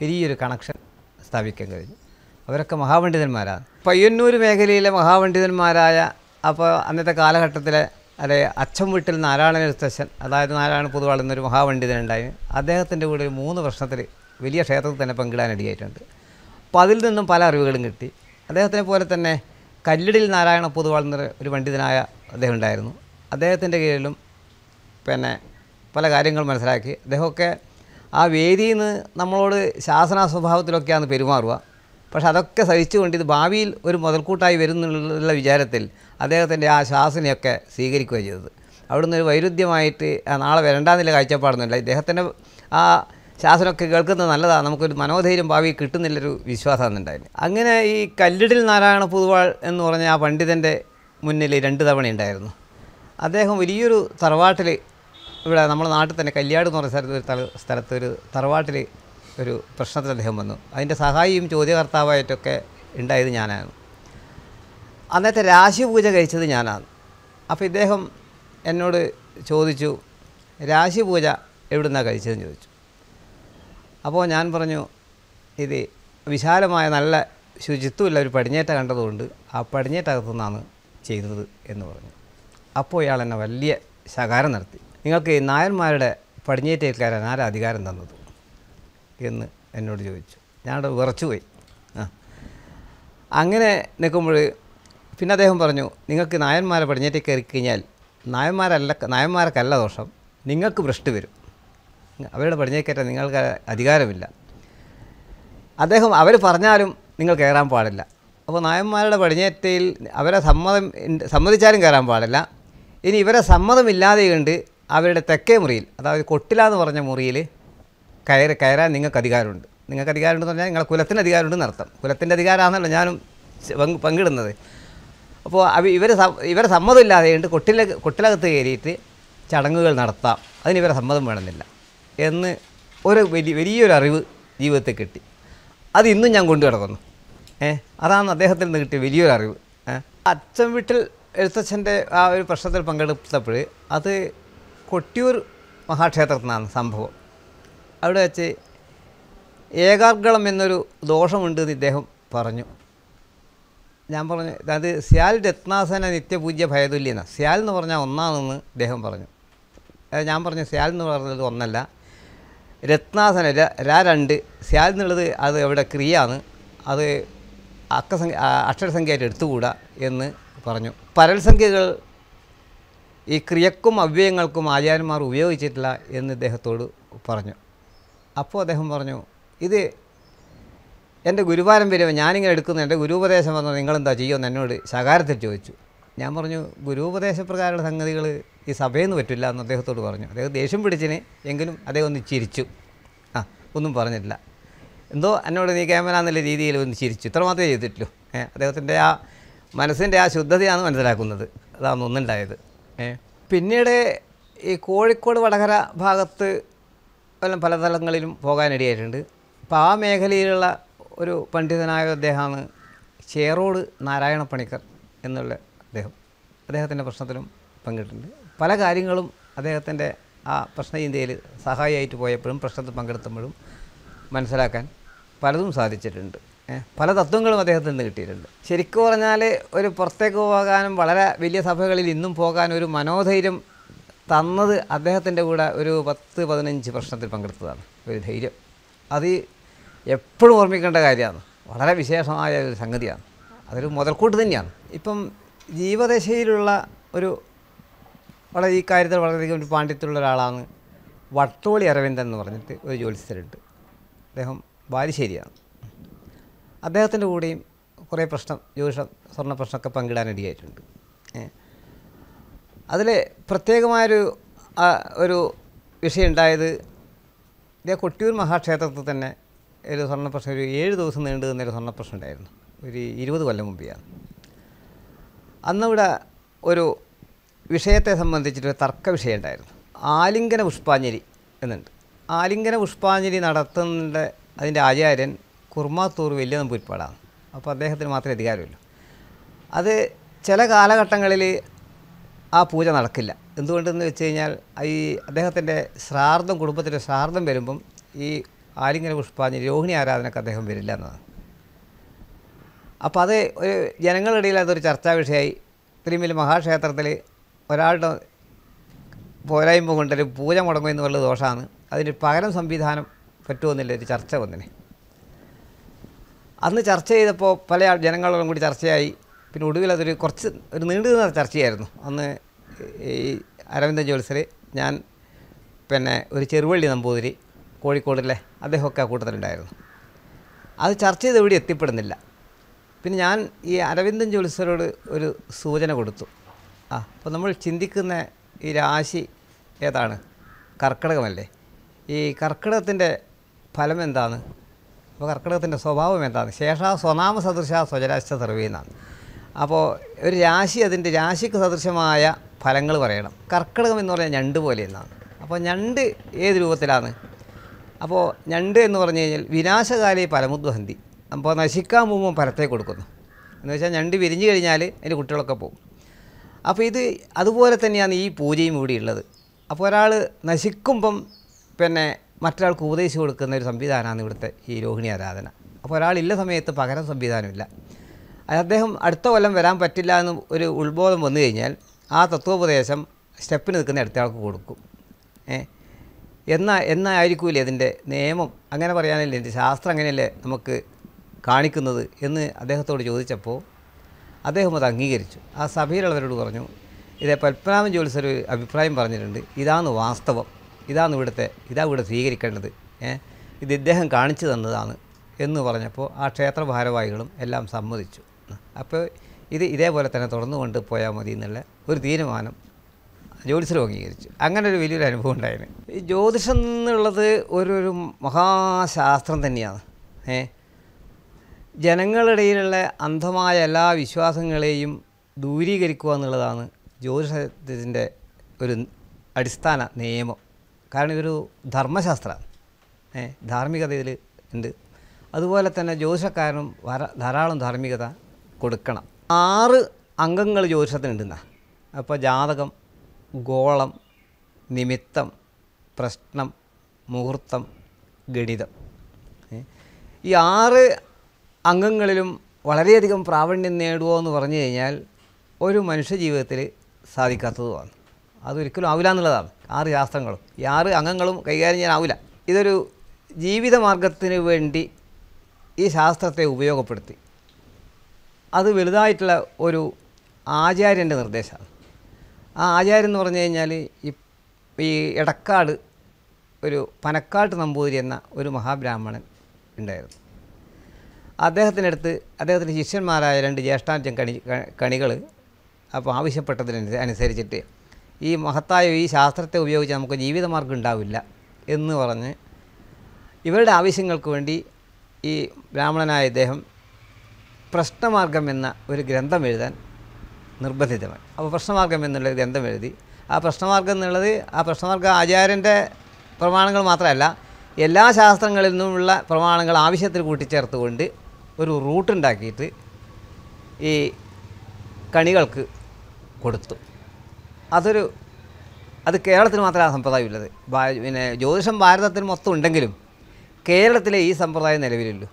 വലിയൊരു കണക്ഷൻ സ്ഥാപിക്കാൻ കഴിഞ്ഞു അവരൊക്കെ മഹാപണ്ഡിതന്മാരാണ് പയ്യന്നൂർ മേഖലയിലെ മഹാപണ്ഡിതന്മാരായ അപ്പോൾ അന്നത്തെ കാലഘട്ടത്തിലെ അല്ലെ അച്ഛൻ വീട്ടിൽ നാരായണ മുത്തശ്ശൻ അതായത് നാരായണ പൊതുവാൾ എന്നൊരു മഹാപണ്ഡിതനുണ്ടായി അദ്ദേഹത്തിൻ്റെ കൂടെ ഒരു മൂന്ന് വർഷത്തിൽ വലിയ ക്ഷേത്രത്തിൽ തന്നെ പങ്കിടാനിടയായിട്ടുണ്ട് അപ്പോൾ അതിൽ നിന്നും പല അറിവുകളും കിട്ടി അദ്ദേഹത്തിനെ പോലെ തന്നെ കല്ലിടിൽ നാരായണ പൊതുവാൾ എന്നൊരു ഒരു പണ്ഡിതനായ അദ്ദേഹം ഉണ്ടായിരുന്നു അദ്ദേഹത്തിൻ്റെ കീഴിലും പിന്നെ പല കാര്യങ്ങൾ മനസ്സിലാക്കി അദ്ദേഹമൊക്കെ ആ വേദിയിൽ നിന്ന് നമ്മളോട് ശാസന സ്വഭാവത്തിലൊക്കെയാണ് പെരുമാറുക പക്ഷെ അതൊക്കെ സഹിച്ചുകൊണ്ട് ഇത് ഭാവിയിൽ ഒരു മുതൽക്കൂട്ടായി വരുന്നുള്ള വിചാരത്തിൽ അദ്ദേഹത്തിൻ്റെ ആ ശാസനയൊക്കെ സ്വീകരിക്കുക ചെയ്തത് അവിടുന്ന് ഒരു വൈരുദ്ധ്യമായിട്ട് നാളെ വരണ്ടാന്നില്ല കാഴ്ചപ്പാടുന്നില്ല ഇദ്ദേഹത്തിൻ്റെ ആ ശാസനമൊക്കെ കേൾക്കുന്നത് നല്ലതാണ് നമുക്കൊരു മനോധൈര്യം ഭാവി കിട്ടുന്നില്ലൊരു വിശ്വാസമാണ് ഉണ്ടായത് അങ്ങനെ ഈ കല്ലിടിൽ നാരായണ പൊതുവാൾ എന്ന് പറഞ്ഞ ആ പണ്ഡിതൻ്റെ മുന്നിൽ രണ്ട് തവണ ഉണ്ടായിരുന്നു അദ്ദേഹം വലിയൊരു തറവാട്ടിൽ ഇവിടെ നമ്മുടെ നാട്ടിൽ തന്നെ കല്യാട് എന്ന് പറഞ്ഞ സ്ഥലത്ത് ഒരു സ്ഥലത്ത് ഒരു തറവാട്ടിൽ ഒരു പ്രശ്നത്തിൽ അദ്ദേഹം വന്നു അതിൻ്റെ സഹായിയും ചോദ്യകർത്താവായിട്ടൊക്കെ ഉണ്ടായത് ഞാനാണ് അന്നത്തെ രാശി പൂജ കഴിച്ചത് ഞാനാണ് അപ്പോൾ ഇദ്ദേഹം എന്നോട് ചോദിച്ചു രാശി പൂജ എവിടുന്നാണ് കഴിച്ചതെന്ന് ചോദിച്ചു അപ്പോൾ ഞാൻ പറഞ്ഞു ഇത് വിശാലമായ നല്ല ശുചിത്വമില്ല ഒരു പടിഞ്ഞേറ്റ കണ്ടതുകൊണ്ട് ആ പടിഞ്ഞേറ്റകത്തു നിന്നാണ് ചെയ്തത് എന്ന് പറഞ്ഞു അപ്പോൾ ഇയാൾ എന്നെ വലിയ ശകാരം നടത്തി നിങ്ങൾക്ക് നായന്മാരുടെ പടിഞ്ഞേറ്റേൽക്കാരാണ് ആരാ അധികാരം തന്നത് എന്ന് എന്നോട് ചോദിച്ചു ഞാനവിടെ വിറച്ചുപോയി ആ അങ്ങനെ നിൽക്കുമ്പോൾ പിന്നെ അദ്ദേഹം പറഞ്ഞു നിങ്ങൾക്ക് നായന്മാരെ പടിഞ്ഞേറ്റ് കയറി കഴിഞ്ഞാൽ നായന്മാരല്ല നായന്മാർക്കല്ല ദോഷം നിങ്ങൾക്ക് ഭ്രഷ്ട് വരും അവരുടെ പടിഞ്ഞേക്കയറ്റം നിങ്ങൾക്ക് അധികാരമില്ല അദ്ദേഹം അവർ പറഞ്ഞാലും നിങ്ങൾ കയറാൻ പാടില്ല അപ്പോൾ നായന്മാരുടെ പടിഞ്ഞേറ്റയിൽ അവരെ സമ്മതം സമ്മതിച്ചാലും കയറാൻ പാടില്ല ഇനി ഇവരെ സമ്മതമില്ലാതെ കണ്ട് അവരുടെ തെക്കേ മുറിയിൽ അതായത് കൊട്ടില എന്ന് പറഞ്ഞ മുറിയിൽ കയറി കയറാൻ നിങ്ങൾക്ക് അധികാരമുണ്ട് നിങ്ങൾക്ക് അധികാരമുണ്ടെന്ന് പറഞ്ഞാൽ നിങ്ങളെ കുലത്തിന് അധികാരമുണ്ട് അർത്ഥം കുലത്തിൻ്റെ അധികാരമാണെന്നല്ല ഞാനും പങ്കിടുന്നത് അപ്പോൾ അവ ഇവർ ഇവരെ സമ്മതമില്ലാതെയുണ്ട് കൊട്ടില കൊട്ടിലകത്ത് കയറിയിട്ട് ചടങ്ങുകൾ നടത്താം അതിന് ഇവരെ സമ്മതം വേണമെന്നില്ല എന്ന് ഒരു വലിയ വലിയൊരു അറിവ് ജീവിതത്തിൽ കിട്ടി അത് ഇന്നും ഞാൻ കൊണ്ടു കിടക്കുന്നു ഏ അതാണ് അദ്ദേഹത്തിൽ നിന്ന് കിട്ടിയ വലിയൊരു അറിവ് ഏഹ് അച്ഛൻ വീട്ടിൽ എഴുത്തച്ഛൻ്റെ ആ ഒരു പ്രശ്നത്തിൽ പങ്കെടുത്തപ്പോൾ അത് കൊട്ടിയൂർ മഹാക്ഷേത്രത്തിൽ നിന്നാണ് സംഭവം അവിടെ വെച്ച് ഏകാർഗളം എന്നൊരു ദോഷമുണ്ടെന്ന് ഇദ്ദേഹം പറഞ്ഞു ഞാൻ പറഞ്ഞു അത് സ്യാൽ രത്നാസന നിത്യപൂജ്യ ഭയതുല്യന സ്യാൽ എന്ന് പറഞ്ഞാൽ ഒന്നാണെന്ന് ഇദ്ദേഹം പറഞ്ഞു ഞാൻ പറഞ്ഞു സ്യാൽ എന്ന് പറഞ്ഞത് ഒന്നല്ല രത്നാസന രാ രണ്ട് സ്യാൽ എന്നുള്ളത് അത് എവിടെ ക്രിയയാണ് അത് അക്കസംഖ്യ അക്ഷരസംഖ്യയായിട്ട് എടുത്തുകൂടാ എന്ന് പറഞ്ഞു പരൽസംഖ്യകൾ ഈ ക്രിയക്കും അവ്യയങ്ങൾക്കും ആചാര്യന്മാർ ഉപയോഗിച്ചിട്ടില്ല എന്ന് ഇദ്ദേഹത്തോട് പറഞ്ഞു അപ്പോൾ അദ്ദേഹം പറഞ്ഞു ഇത് എൻ്റെ ഗുരുപാരമ്പര്യം ഞാനിങ്ങനെ എടുക്കുന്ന എൻ്റെ ഗുരുപദേശം പറഞ്ഞു നിങ്ങളെന്താ ചെയ്യുമെന്ന് എന്നോട് ശകാരത്തിൽ ചോദിച്ചു ഞാൻ പറഞ്ഞു ഗുരുപദേശപ്രകാരമുള്ള സംഗതികൾ ഈ സഭയിൽ നിന്ന് പറ്റില്ല എന്ന് അദ്ദേഹത്തോട് പറഞ്ഞു അദ്ദേഹം ദേഷ്യം പിടിച്ചിന് എങ്കിലും അദ്ദേഹം ഒന്ന് ചിരിച്ചു ആ ഒന്നും പറഞ്ഞില്ല എന്തോ എന്നോട് നീ ക്യാമറ എന്നുള്ള രീതിയിൽ ഒന്ന് ചിരിച്ചു ഇത്രമാത്രമേ മാത്രമേ ചെയ്തിട്ടുള്ളൂ അദ്ദേഹത്തിൻ്റെ ആ മനസ്സിൻ്റെ ആ ശുദ്ധതയാണ് മനസ്സിലാക്കുന്നത് അതാണ് ഒന്നുണ്ടായത് പിന്നീട് ഈ കോഴിക്കോട് വടകര ഭാഗത്ത് പല പല സ്ഥലങ്ങളിലും പോകാനിടയായിട്ടുണ്ട് അപ്പോൾ ആ മേഖലയിലുള്ള ഒരു പണ്ഡിതനായ അദ്ദേഹമാണ് ചേറോട് നാരായണ പണിക്കർ എന്നുള്ള അദ്ദേഹം അദ്ദേഹത്തിൻ്റെ പ്രശ്നത്തിലും പങ്കിട്ടിട്ടുണ്ട് പല കാര്യങ്ങളും അദ്ദേഹത്തിൻ്റെ ആ പ്രശ്ന ഇന്ത്യയിൽ സഹായിയായിട്ട് പോയപ്പോഴും പ്രശ്നത്തിൽ പങ്കെടുത്തപ്പോഴും മനസ്സിലാക്കാൻ പലതും സാധിച്ചിട്ടുണ്ട് പല തത്വങ്ങളും അദ്ദേഹത്തിൽ നിന്ന് കിട്ടിയിട്ടുണ്ട് ശരിക്കും പറഞ്ഞാൽ ഒരു പുറത്തേക്ക് പോകാനും വളരെ വലിയ സഭകളിൽ ഇന്നും പോകാൻ ഒരു മനോധൈര്യം തന്നത് അദ്ദേഹത്തിൻ്റെ കൂടെ ഒരു പത്ത് പതിനഞ്ച് പ്രശ്നത്തിൽ പങ്കെടുത്തതാണ് ഒരു ധൈര്യം അത് എപ്പോഴും ഓർമ്മിക്കേണ്ട കാര്യമാണ് വളരെ വിശേഷമായ ഒരു സംഗതിയാണ് അതൊരു മുതൽക്കൂട്ട് തന്നെയാണ് ഇപ്പം ജീവദശയിലുള്ള ഒരു വളരെ ഈ കാര്യത്തിൽ വളരെയധികം ഒരു പാണ്ഡിത്യമുള്ള ഒരാളാണ് വട്ടോളി അരവിന്ദൻ എന്ന് പറഞ്ഞിട്ട് ഒരു ജ്യോത്സ്യരുണ്ട് അദ്ദേഹം ബാലിശ്ശേരിയാണ് അദ്ദേഹത്തിൻ്റെ കൂടെയും കുറേ പ്രശ്നം ജ്യോതിഷ സ്വർണ്ണ പ്രശ്നമൊക്കെ പങ്കിടാനിടയായിട്ടുണ്ട് അതിൽ പ്രത്യേകമായൊരു ഒരു വിഷയം ഉണ്ടായത് ഇതേ കൊട്ടിയൂർ മഹാക്ഷേത്രത്തിൽ തന്നെ ഒരു സ്വർണ്ണ പ്രശ്നം ഒരു ഏഴ് ദിവസം നീണ്ടു നിന്നൊരു സ്വർണ്ണ പ്രശ്നം ഉണ്ടായിരുന്നു ഒരു ഇരുപത് കൊല്ലം മുമ്പെയാണ് അന്നിവിടെ ഒരു വിഷയത്തെ സംബന്ധിച്ചിട്ട് തർക്ക വിഷയം ഉണ്ടായിരുന്നു ആലിംഗന പുഷ്പാഞ്ജലി എന്നുണ്ട് ആലിംഗന പുഷ്പാഞ്ജലി നടത്തുന്നുണ്ട് അതിൻ്റെ ആചാര്യൻ കുർമാത്തൂർ വലിയ നമ്പൂരിപ്പാടാണ് അപ്പോൾ അദ്ദേഹത്തിന് മാത്രമേ അധികാരമുള്ളൂ അത് ചില കാലഘട്ടങ്ങളിൽ ആ പൂജ നടക്കില്ല എന്തുകൊണ്ടെന്ന് വെച്ച് കഴിഞ്ഞാൽ ഈ അദ്ദേഹത്തിൻ്റെ ശ്രാർദ്ധം കുടുംബത്തിൻ്റെ ശ്രാർദ്ധം വരുമ്പം ഈ ആലിംഗന പുഷ്പാഞ്ജലി രോഹിണി ആരാധനക്ക് അദ്ദേഹം വരില്ല എന്നതാണ് അപ്പോൾ അത് ഒരു ജനങ്ങളിടയിൽ അതൊരു ചർച്ചാ വിഷയമായി തിരുമിൽ മഹാക്ഷേത്രത്തിൽ ഒരാളുടെ പോരായ്മ കൊണ്ടൊരു പൂജ മുടങ്ങുമെന്നുള്ള ദോഷമാണ് അതിന് പകരം സംവിധാനം പറ്റുമെന്നില്ല ഒരു ചർച്ച വന്നിന് അന്ന് ചർച്ച ചെയ്തപ്പോൾ പല ജനങ്ങളും കൂടി ചർച്ചയായി പിന്നെ ഒടുവിൽ അതൊരു കുറച്ച് ഒരു നീണ്ടു നിന്ന ചർച്ചയായിരുന്നു അന്ന് ഈ അരവിന്ദൻ ജോത്സർ ഞാൻ പിന്നെ ഒരു ചെറുവള്ളി നമ്പൂതിരി കോഴിക്കോടിലെ അദ്ദേഹമൊക്കെ ആ കൂട്ടത്തിലുണ്ടായിരുന്നു അത് ചർച്ച ചെയ്ത് എവിടെ എത്തിപ്പെടുന്നില്ല പിന്നെ ഞാൻ ഈ അരവിന്ദൻ ജോത്സരോട് ഒരു സൂചന കൊടുത്തു ആ അപ്പോൾ നമ്മൾ ചിന്തിക്കുന്ന ഈ രാശി ഏതാണ് കർക്കിടകമല്ലേ ഈ കർക്കിടകത്തിൻ്റെ ഫലം എന്താണ് അപ്പോൾ കർക്കിടകത്തിൻ്റെ സ്വഭാവം എന്താണ് ശേഷ സ്വനാമ സദൃശ സ്വജരാശ സർവേ എന്നാണ് അപ്പോൾ ഒരു രാശി അതിൻ്റെ രാശിക്ക് സദൃശമായ ഫലങ്ങൾ പറയണം കർക്കിടകം എന്ന് പറഞ്ഞാൽ ഞണ്ട് പോലെ എന്നാണ് അപ്പോൾ ഞണ്ട് ഏത് രൂപത്തിലാണ് അപ്പോൾ ഞണ്ട് എന്ന് പറഞ്ഞു കഴിഞ്ഞാൽ വിനാശകാലി പരമുദ്വഹന്തി അപ്പോൾ നശിക്കാൻ പോകുമ്പോൾ പരത്തെ കൊടുക്കുന്നു എന്ന് വെച്ചാൽ ഞണ്ട് വിരിഞ്ഞു കഴിഞ്ഞാൽ അതിൻ്റെ കുട്ടികളൊക്കെ പോകും അപ്പോൾ ഇത് അതുപോലെ തന്നെയാണ് ഈ പൂജയും ഇവിടെ ഉള്ളത് അപ്പോൾ ഒരാൾ നശിക്കുമ്പം പിന്നെ മറ്റൊരാൾക്ക് ഉപദേശിച്ചു കൊടുക്കുന്ന ഒരു സംവിധാനമാണ് ഇവിടുത്തെ ഈ രോഹിണി ആരാധന അപ്പോൾ ഒരാളില്ല സമയത്ത് പകരം സംവിധാനമില്ല അദ്ദേഹം അടുത്ത കൊല്ലം വരാൻ പറ്റില്ല എന്ന് ഒരു ഉത്ബോധം വന്നു കഴിഞ്ഞാൽ ആ തത്വോപദേശം സ്റ്റെപ്പിന് നിൽക്കുന്ന അടുത്ത ആൾക്ക് കൊടുക്കും ഏ എന്നാ എന്നായിരിക്കൂലേ അതിൻ്റെ നിയമം അങ്ങനെ പറയാനല്ലേ എൻ്റെ ശാസ്ത്രം അങ്ങനെയല്ലേ നമുക്ക് കാണിക്കുന്നത് എന്ന് അദ്ദേഹത്തോട് ചോദിച്ചപ്പോൾ അദ്ദേഹം അത് അംഗീകരിച്ചു ആ സഭയിലുള്ളവരോട് പറഞ്ഞു ഇതേ പത്മനാഭൻ ജോലിസർ അഭിപ്രായം പറഞ്ഞിട്ടുണ്ട് ഇതാണ് വാസ്തവം ഇതാണ് ഇവിടുത്തെ ഇതാണ് ഇവിടെ സ്വീകരിക്കേണ്ടത് ഇത് ഇദ്ദേഹം കാണിച്ചു തന്നതാണ് എന്ന് പറഞ്ഞപ്പോൾ ആ ക്ഷേത്ര ഭാരവാഹികളും എല്ലാം സമ്മതിച്ചു അപ്പോൾ ഇത് ഇതേപോലെ തന്നെ തുടർന്നു കൊണ്ട് പോയാൽ മതി എന്നുള്ള ഒരു തീരുമാനം ജ്യോതിഷരും അംഗീകരിച്ചു അങ്ങനെ ഒരു വലിയൊരു അനുഭവം ഉണ്ടായിരുന്നു ഈ ജ്യോതിഷം എന്നുള്ളത് ഒരു ഒരു മഹാശാസ്ത്രം തന്നെയാണ് ഏ ജനങ്ങളിടയിലുള്ള അന്ധമായ എല്ലാ വിശ്വാസങ്ങളെയും ദൂരീകരിക്കുക എന്നുള്ളതാണ് ജ്യോതിഷത്തിൻ്റെ ഒരു അടിസ്ഥാന നിയമം കാരണം ഇതൊരു ധർമ്മശാസ്ത്രമാണ് ഏ ധാർമ്മികത ഇതിൽ ഉണ്ട് അതുപോലെ തന്നെ ജ്യോതിഷക്കാരനും വര ധാരാളം ധാർമ്മികത കൊടുക്കണം ആറ് അംഗങ്ങൾ ജ്യോതിഷത്തിനുണ്ടെന്ന അപ്പോൾ ജാതകം ഗോളം നിമിത്തം പ്രശ്നം മുഹൂർത്തം ഗണിതം ഈ ആറ് അംഗങ്ങളിലും വളരെയധികം പ്രാവീണ്യം നേടുമോ എന്ന് പറഞ്ഞു കഴിഞ്ഞാൽ ഒരു മനുഷ്യ ജീവിതത്തിൽ സാധിക്കാത്തതുമാണ് അതൊരിക്കലും ആവില്ല എന്നുള്ളതാണ് ആറ് ശാസ്ത്രങ്ങളും ഈ ആറ് അംഗങ്ങളും കൈകാര്യം ആവില്ല ഇതൊരു ജീവിതമാർഗത്തിന് വേണ്ടി ഈ ശാസ്ത്രത്തെ ഉപയോഗപ്പെടുത്തി അത് വലുതായിട്ടുള്ള ഒരു ആചാര്യൻ്റെ നിർദ്ദേശമാണ് ആ ആചാര്യം എന്ന് പറഞ്ഞു കഴിഞ്ഞാൽ ഈ ഇടക്കാട് ഒരു പനക്കാട്ട് നമ്പൂതിരി എന്ന ഒരു മഹാബ്രാഹ്മണൻ ഉണ്ടായിരുന്നു അദ്ദേഹത്തിൻ്റെ അടുത്ത് അദ്ദേഹത്തിൻ്റെ ശിഷ്യന്മാരായ രണ്ട് ജ്യേഷ്ഠാറ്റം കണി കണികൾ അപ്പോൾ ആവശ്യപ്പെട്ടതിനനുസരിച്ചിട്ട് ഈ മഹത്തായ ഈ ശാസ്ത്രത്തെ ഉപയോഗിച്ച് നമുക്ക് ജീവിതമാർഗം ഉണ്ടാവില്ല എന്ന് പറഞ്ഞ് ഇവരുടെ ആവശ്യങ്ങൾക്ക് വേണ്ടി ഈ ബ്രാഹ്മണനായ ഇദ്ദേഹം പ്രശ്നമാർഗം എന്ന ഒരു ഗ്രന്ഥം എഴുതാൻ നിർബന്ധിതമായി അപ്പോൾ പ്രശ്നമാർഗം എന്നുള്ള ഗ്രന്ഥം എഴുതി ആ പ്രശ്നമാർഗം എന്നുള്ളത് ആ പ്രശ്നമാർഗ ആചാര്യൻ്റെ പ്രമാണങ്ങൾ മാത്രമല്ല എല്ലാ ശാസ്ത്രങ്ങളിൽ നിന്നുമുള്ള പ്രമാണങ്ങൾ ആവശ്യത്തിൽ കൂട്ടിച്ചേർത്തുകൊണ്ട് ഒരു റൂട്ട് ഉണ്ടാക്കിയിട്ട് ഈ കണികൾക്ക് കൊടുത്തു അതൊരു അത് കേരളത്തിന് മാത്രമേ ആ സമ്പ്രദായം ഉള്ളത് പിന്നെ ജ്യോതിഷം ഭാരതത്തിൽ മൊത്തം ഉണ്ടെങ്കിലും കേരളത്തിലെ ഈ സമ്പ്രദായം നിലവിലുള്ളൂ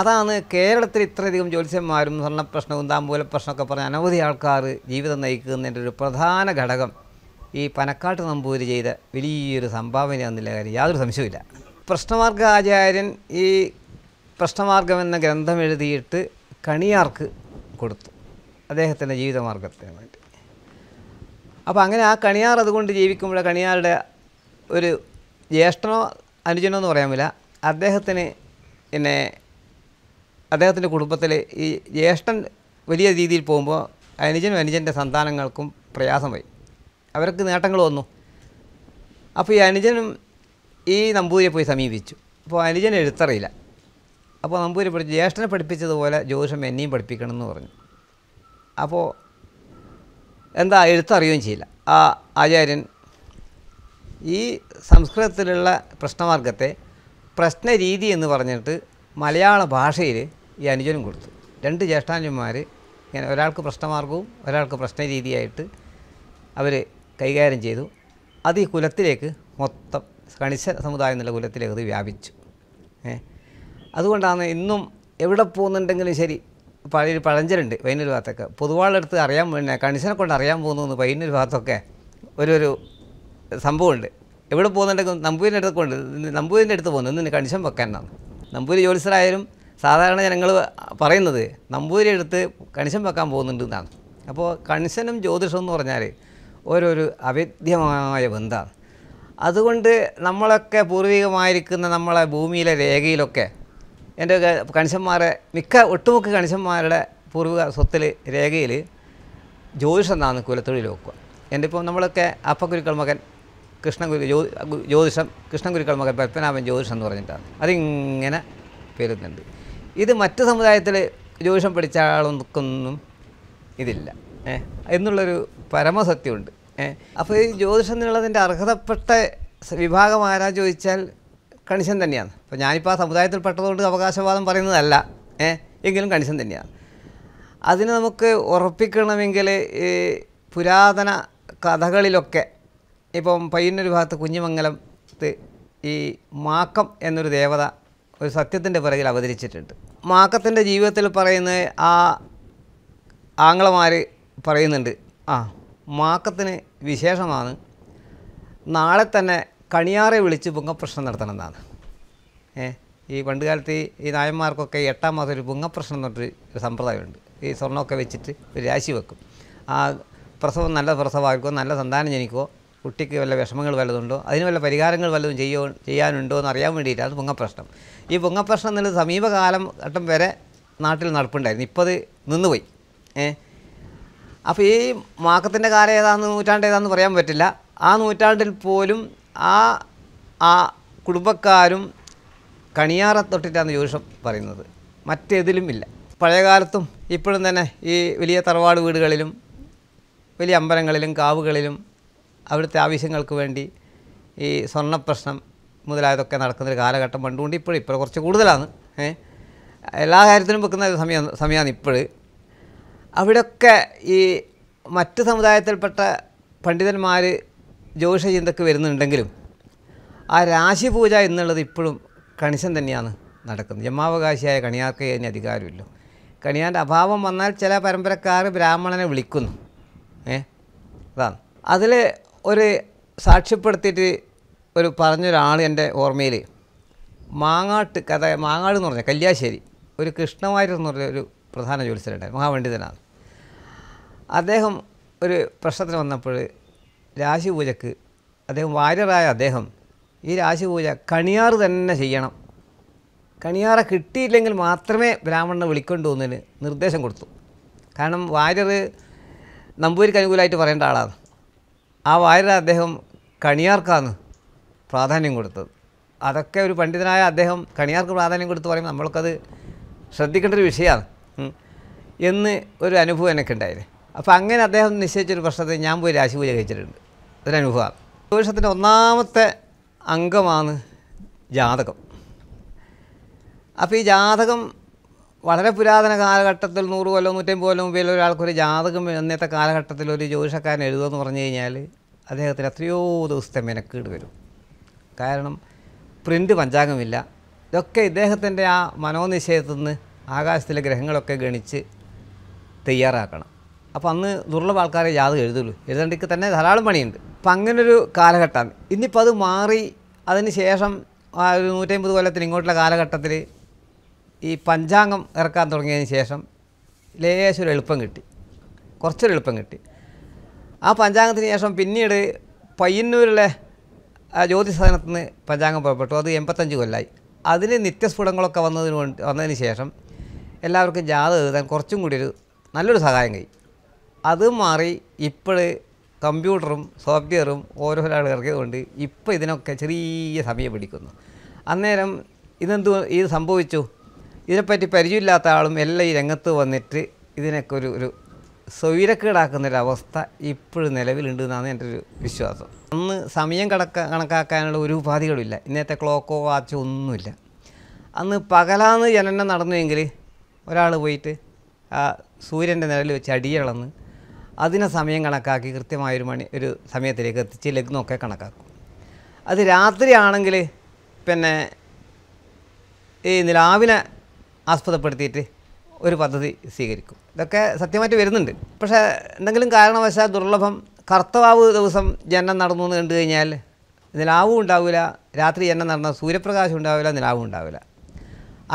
അതാണ് കേരളത്തിൽ ഇത്രയധികം ജ്യോതിഷന്മാരും സ്വർണ്ണ പ്രശ്നവും താമ്പൂല പ്രശ്നമൊക്കെ പറഞ്ഞ അനവധി ആൾക്കാർ ജീവിതം നയിക്കുന്നതിൻ്റെ ഒരു പ്രധാന ഘടകം ഈ പനക്കാട്ട് നമ്പൂരി ചെയ്ത വലിയൊരു സംഭാവനയാണെന്നുള്ള കാര്യം യാതൊരു സംശയമില്ല പ്രശ്നമാർഗ ആചാര്യൻ ഈ പ്രശ്നമാർഗം എന്ന ഗ്രന്ഥം എഴുതിയിട്ട് കണിയാർക്ക് കൊടുത്തു അദ്ദേഹത്തിൻ്റെ ജീവിതമാർഗത്തിന് അപ്പോൾ അങ്ങനെ ആ കണിയാർ അതുകൊണ്ട് ജീവിക്കുമ്പോൾ കണിയാറുടെ ഒരു ജ്യേഷ്ഠനോ അനുജനോ എന്ന് പറയാൻ പറ്റില്ല അദ്ദേഹത്തിന് പിന്നെ അദ്ദേഹത്തിൻ്റെ കുടുംബത്തിൽ ഈ ജ്യേഷ്ഠൻ വലിയ രീതിയിൽ പോകുമ്പോൾ അനുജനും അനുജൻ്റെ സന്താനങ്ങൾക്കും പ്രയാസം പ്രയാസമായി അവർക്ക് നേട്ടങ്ങൾ വന്നു അപ്പോൾ ഈ അനുജനും ഈ നമ്പൂരിയെ പോയി സമീപിച്ചു അപ്പോൾ അനുജൻ എഴുത്തറിയില്ല അപ്പോൾ നമ്പൂരി പഠിച്ചു ജ്യേഷ്ഠനെ പഠിപ്പിച്ചതുപോലെ ജ്യോതിഷം എന്നെയും പഠിപ്പിക്കണം എന്ന് പറഞ്ഞു അപ്പോൾ എന്താ എഴുത്തറിയുകയും ചെയ്യില്ല ആ ആചാര്യൻ ഈ സംസ്കൃതത്തിലുള്ള പ്രശ്നമാർഗത്തെ പ്രശ്നരീതി എന്ന് പറഞ്ഞിട്ട് മലയാള ഭാഷയിൽ ഈ അനുജനും കൊടുത്തു രണ്ട് ജ്യേഷ്ഠാനുജന്മാർ ഇങ്ങനെ ഒരാൾക്ക് പ്രശ്നമാർഗവും ഒരാൾക്ക് പ്രശ്നരീതിയായിട്ട് അവർ കൈകാര്യം ചെയ്തു അത് ഈ കുലത്തിലേക്ക് മൊത്തം കണിശ സമുദായം എന്നുള്ള കുലത്തിലേക്ക് അത് വ്യാപിച്ചു അതുകൊണ്ടാണ് ഇന്നും എവിടെ പോകുന്നുണ്ടെങ്കിലും ശരി പഴയ പഴഞ്ചരുണ്ട് പയ്യന്നൂർ ഭാഗത്തൊക്കെ പൊതുവാളെടുത്ത് അറിയാൻ പിന്നെ കണിശനെ കൊണ്ട് അറിയാൻ പോകുന്നു എന്ന് പയ്യന്നൂർ ഭാഗത്തൊക്കെ ഒരു ഒരു സംഭവമുണ്ട് എവിടെ പോകുന്നുണ്ടെങ്കിൽ നമ്പൂരിൻ്റെ അടുത്ത് കൊണ്ട് നമ്പൂരിൻ്റെ അടുത്ത് പോകുന്നു ഇന്ന് കണിശൻ വെക്കാനാണ് നമ്പൂരി ജോലിസറായാലും സാധാരണ ജനങ്ങൾ പറയുന്നത് നമ്പൂരി എടുത്ത് കണിശൻ വെക്കാൻ പോകുന്നുണ്ട് എന്നാണ് അപ്പോൾ കണിശനും ജ്യോതിഷം എന്ന് പറഞ്ഞാൽ ഓരോരു അവൈദ്യമായ ബന്ധമാണ് അതുകൊണ്ട് നമ്മളൊക്കെ പൂർവികമായിരിക്കുന്ന നമ്മളെ ഭൂമിയിലെ രേഖയിലൊക്കെ എൻ്റെ കണിശന്മാരെ മിക്ക ഒട്ടുമുക്ക കണിശന്മാരുടെ പൂർവ്വ സ്വത്തിൽ രേഖയിൽ ജ്യോതിഷം എന്നാണ് കുലത്തൊഴിൽ വെക്കുക എൻ്റെ ഇപ്പോൾ നമ്മളൊക്കെ അപ്പക്കുരുക്കൾ മകൻ കൃഷ്ണഗുരു ജ്യോ ജ്യോതിഷം കൃഷ്ണഗുരുക്കൾ മകൻ പത്മനാഭൻ ജ്യോതിഷം എന്ന് പറഞ്ഞിട്ടാണ് അതിങ്ങനെ പേരുന്നുണ്ട് ഇത് മറ്റ് സമുദായത്തിൽ ജ്യോതിഷം പഠിച്ച ആളൊന്നും ഇതില്ല ഏഹ് എന്നുള്ളൊരു പരമസത്യമുണ്ട് ഏഹ് അപ്പോൾ ഈ ജ്യോതിഷം എന്നുള്ളതിൻ്റെ അർഹതപ്പെട്ട വിഭാഗം ആരാ ചോദിച്ചാൽ കണിശൻ തന്നെയാണ് അപ്പോൾ ഞാനിപ്പോൾ ആ സമുദായത്തിൽ പെട്ടതുകൊണ്ട് അവകാശവാദം പറയുന്നതല്ല ഏ എങ്കിലും കണിശൻ തന്നെയാണ് അതിന് നമുക്ക് ഉറപ്പിക്കണമെങ്കിൽ ഈ പുരാതന കഥകളിലൊക്കെ ഇപ്പം പയ്യന്നൊരു ഭാഗത്ത് കുഞ്ഞുമംഗലത്ത് ഈ മാക്കം എന്നൊരു ദേവത ഒരു സത്യത്തിൻ്റെ പിറകിൽ അവതരിച്ചിട്ടുണ്ട് മാക്കത്തിൻ്റെ ജീവിതത്തിൽ പറയുന്ന ആ ആംഗ്ലമാർ പറയുന്നുണ്ട് ആ മാക്കത്തിന് വിശേഷമാണ് നാളെ തന്നെ കണിയാറെ വിളിച്ച് നടത്തണം എന്നാണ് ഏ ഈ പണ്ടുകാലത്ത് ഈ നായന്മാർക്കൊക്കെ എട്ടാം മാസം ഒരു എന്ന് എന്നൊരു സമ്പ്രദായമുണ്ട് ഈ സ്വർണ്ണമൊക്കെ വെച്ചിട്ട് ഒരു രാശി വെക്കും ആ പ്രസവം നല്ല പ്രസവമായിരിക്കോ നല്ല സന്താനം ജനിക്കോ കുട്ടിക്ക് വല്ല വിഷമങ്ങൾ വല്ലതുണ്ടോ അതിന് വല്ല പരിഹാരങ്ങൾ വല്ലതും ചെയ്യോ ചെയ്യാനുണ്ടോ എന്ന് അറിയാൻ വേണ്ടിയിട്ടാണ് പൊങ്ങപ്രശ്നം ഈ പൊങ്ങപ്രശ്നം എന്നുള്ളത് സമീപകാലം ഘട്ടം വരെ നാട്ടിൽ നടപ്പുണ്ടായിരുന്നു ഇപ്പോൾ അത് നിന്നുപോയി ഏ അപ്പോൾ ഈ മാക്കത്തിൻ്റെ കാലം ഏതാണെന്ന് നൂറ്റാണ്ട് ഏതാണെന്ന് പറയാൻ പറ്റില്ല ആ നൂറ്റാണ്ടിൽ പോലും ആ ആ കുടുംബക്കാരും തൊട്ടിട്ടാണ് ജ്യൂഷം പറയുന്നത് മറ്റേതിലും ഇല്ല പഴയകാലത്തും ഇപ്പോഴും തന്നെ ഈ വലിയ തറവാട് വീടുകളിലും വലിയ അമ്പലങ്ങളിലും കാവുകളിലും അവിടുത്തെ ആവശ്യങ്ങൾക്ക് വേണ്ടി ഈ സ്വർണ്ണപ്രശ്നം മുതലായതൊക്കെ നടക്കുന്നൊരു കാലഘട്ടം പണ്ടുകൊണ്ട് ഇപ്പോഴും ഇപ്പോൾ കുറച്ച് കൂടുതലാണ് എല്ലാ കാര്യത്തിനും വെക്കുന്ന സമയം സമയമാണ് ഇപ്പോൾ അവിടെയൊക്കെ ഈ മറ്റ് സമുദായത്തിൽപ്പെട്ട പണ്ഡിതന്മാർ ജ്യോതിഷ ചിന്തക്ക് വരുന്നുണ്ടെങ്കിലും ആ രാശിപൂജ എന്നുള്ളത് ഇപ്പോഴും കണിശൻ തന്നെയാണ് നടക്കുന്നത് ജമാവകാശിയായ കണിയാർക്ക് അതിന് അധികാരമില്ല കണിയാൻ്റെ അഭാവം വന്നാൽ ചില പരമ്പരക്കാർ ബ്രാഹ്മണനെ വിളിക്കുന്നു ഏ അതാണ് അതിൽ ഒരു സാക്ഷ്യപ്പെടുത്തിയിട്ട് ഒരു പറഞ്ഞൊരാൾ എൻ്റെ ഓർമ്മയിൽ മാങ്ങാട്ട് കഥ മാങ്ങാട് എന്ന് പറഞ്ഞാൽ കല്യാശ്ശേരി ഒരു കൃഷ്ണവാര്യർ എന്ന് പറഞ്ഞ ഒരു പ്രധാന ജ്യോത്സ്യരുണ്ടായി മഹാപണ്ഡിതനാണ് അദ്ദേഹം ഒരു പ്രശ്നത്തിന് വന്നപ്പോൾ രാശിപൂജക്ക് അദ്ദേഹം വാര്യരായ അദ്ദേഹം ഈ രാശിപൂജ കണിയാർ തന്നെ ചെയ്യണം കണിയാറെ കിട്ടിയില്ലെങ്കിൽ മാത്രമേ ബ്രാഹ്മണനെ വിളിക്കൊണ്ടു പോകുന്നതിന് നിർദ്ദേശം കൊടുത്തു കാരണം വാര്യർ നമ്പൂരിക്ക് അനുകൂലമായിട്ട് പറയേണ്ട ആളാണ് ആ വാര്യർ അദ്ദേഹം കണിയാർക്കാണ് പ്രാധാന്യം കൊടുത്തത് അതൊക്കെ ഒരു പണ്ഡിതനായ അദ്ദേഹം കണിയാർക്ക് പ്രാധാന്യം കൊടുത്ത് പറയുമ്പോൾ നമ്മൾക്കത് ശ്രദ്ധിക്കേണ്ട ഒരു വിഷയമാണ് എന്ന് ഒരു അനുഭവം എനിക്കുണ്ടായിരുന്നു അപ്പോൾ അങ്ങനെ അദ്ദേഹം നിശ്ചയിച്ചൊരു പ്രശ്നത്തിൽ ഞാൻ പോയി രാശിപൂജ കഴിച്ചിട്ടുണ്ട് ഒരനുഭവമാണ് ജ്യോതിഷത്തിൻ്റെ ഒന്നാമത്തെ അംഗമാണ് ജാതകം അപ്പോൾ ഈ ജാതകം വളരെ പുരാതന കാലഘട്ടത്തിൽ നൂറ് കൊല്ലം നൂറ്റമ്പത് കൊല്ലം മുമ്പേ ഒരാൾക്കൊരു ജാതകം അന്നത്തെ കാലഘട്ടത്തിൽ ഒരു ജ്യോതിഷക്കാരൻ എഴുതുമെന്ന് പറഞ്ഞു കഴിഞ്ഞാൽ അദ്ദേഹത്തിന് എത്രയോ ദിവസത്തെ മെനക്കേട് വരും കാരണം പ്രിൻ്റ് പഞ്ചാംഗമില്ല ഇതൊക്കെ ഇദ്ദേഹത്തിൻ്റെ ആ മനോനിശ്ചയത്തിൽ നിന്ന് ആകാശത്തിലെ ഗ്രഹങ്ങളൊക്കെ ഗണിച്ച് തയ്യാറാക്കണം അപ്പോൾ അന്ന് ദുർലഭ ആൾക്കാരെ ജാതകം എഴുതുള്ളൂ എഴുതേണ്ടിക്ക് തന്നെ ധാരാളം പണിയുണ്ട് അപ്പം അങ്ങനൊരു കാലഘട്ടമാണ് ഇന്നിപ്പോൾ അത് മാറി അതിന് ശേഷം ആ ഒരു നൂറ്റമ്പത് കൊല്ലത്തിന് ഇങ്ങോട്ടുള്ള കാലഘട്ടത്തിൽ ഈ പഞ്ചാംഗം ഇറക്കാൻ തുടങ്ങിയതിന് ശേഷം ലേശൊരു ഒരു എളുപ്പം കിട്ടി കുറച്ചൊരു എളുപ്പം കിട്ടി ആ പഞ്ചാംഗത്തിന് ശേഷം പിന്നീട് പയ്യന്നൂരിലെ ജ്യോതിസദനത്തിൽ നിന്ന് പഞ്ചാംഗം പുറപ്പെട്ടു അത് എൺപത്തഞ്ച് കൊല്ലമായി അതിന് നിത്യസ്ഫുടങ്ങളൊക്കെ വന്നതിന് വേണ്ടി വന്നതിന് ശേഷം എല്ലാവർക്കും ജാഥ എഴുതാൻ കുറച്ചും കൂടി ഒരു നല്ലൊരു സഹായം കഴിയും അത് മാറി ഇപ്പോൾ കമ്പ്യൂട്ടറും സോഫ്റ്റ്വെയറും ഓരോരാൾ ഇറക്കിയതുകൊണ്ട് ഇപ്പോൾ ഇതിനൊക്കെ ചെറിയ സമയം പിടിക്കുന്നു അന്നേരം ഇതെന്തു ഇത് സംഭവിച്ചു ഇതിനെപ്പറ്റി പരിചയമില്ലാത്ത ആളും എല്ലാം ഈ രംഗത്ത് വന്നിട്ട് ഇതിനൊക്കെ ഒരു ഒരു സ്വൈരക്കേടാക്കുന്നൊരവസ്ഥ ഇപ്പോഴും നിലവിലുണ്ട് എന്നാണ് എൻ്റെ ഒരു വിശ്വാസം അന്ന് സമയം കണക്ക കണക്കാക്കാനുള്ള ഒരു ഉപാധികളുമില്ല ഇന്നത്തെ ക്ലോക്കോ വാച്ചോ ഒന്നുമില്ല അന്ന് പകലാന്ന് ജനനം നടന്നുവെങ്കിൽ ഒരാൾ പോയിട്ട് ആ സൂര്യൻ്റെ നിലയിൽ വെച്ച് അടിയളന്ന് അതിനെ സമയം കണക്കാക്കി കൃത്യമായൊരു മണി ഒരു സമയത്തിലേക്ക് എത്തിച്ച് ലഗ്നമൊക്കെ കണക്കാക്കും അത് രാത്രിയാണെങ്കിൽ പിന്നെ ഈ നിലാവിനെ ആസ്പദപ്പെടുത്തിയിട്ട് ഒരു പദ്ധതി സ്വീകരിക്കും ഇതൊക്കെ സത്യമായിട്ട് വരുന്നുണ്ട് പക്ഷേ എന്തെങ്കിലും കാരണവശാൽ ദുർലഭം കർത്തവാവ് ദിവസം ജനനം നടന്നു എന്ന് കണ്ടു കഴിഞ്ഞാൽ നിലാവും ഉണ്ടാവില്ല രാത്രി ജനനം നടന്ന സൂര്യപ്രകാശം ഉണ്ടാവില്ല നിലാവും ഉണ്ടാവില്ല